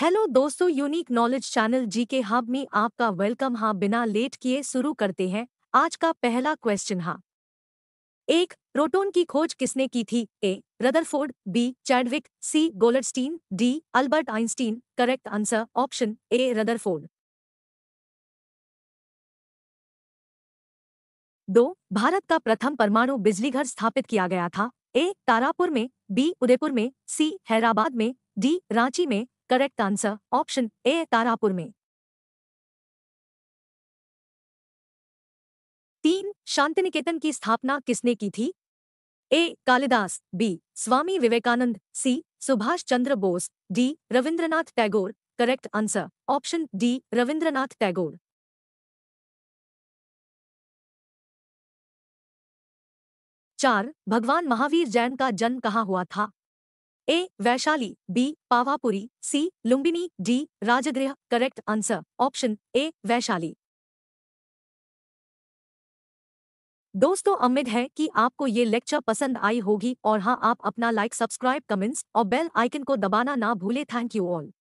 hello दोस्तों unique knowledge channel जी के hub में आपका वेलकम हाँ बिना लेट किए शुरू करते हैं आज का पहला क्वेश्चन हाँ एक प्रोटोन की खोज किसने की थी A Rutherford B Chadwick C Goldstein D Albert Einstein correct answer option A Rutherford दो भारत का प्रथम परमाणु बिजलीघर स्थापित किया गया था ए तारापुर में बी उदयपुर में सी हैदराबाद में डी रांची में correct answer option A Tarapur में तीन शांतिनिकेतन की स्थापना किसने की थी A Kalidas B Swami Vivekananda C Subhash Chandra Bose D Rabindranath Tagore correct answer option D Rabindranath Tagore चार भगवान महावीर जैन का जन्म कहाँ हुआ था A Vaishali B Pawapuri C Lumbini D Rajgriha correct answer option A Vaishali दोस्तों उम्मीद है कि आपको ये लेक्चर पसंद आई होगी और हाँ आप अपना लाइक सब्सक्राइब कमेंट्स और बेल आइकन को दबाना ना भूले थैंक यू ऑल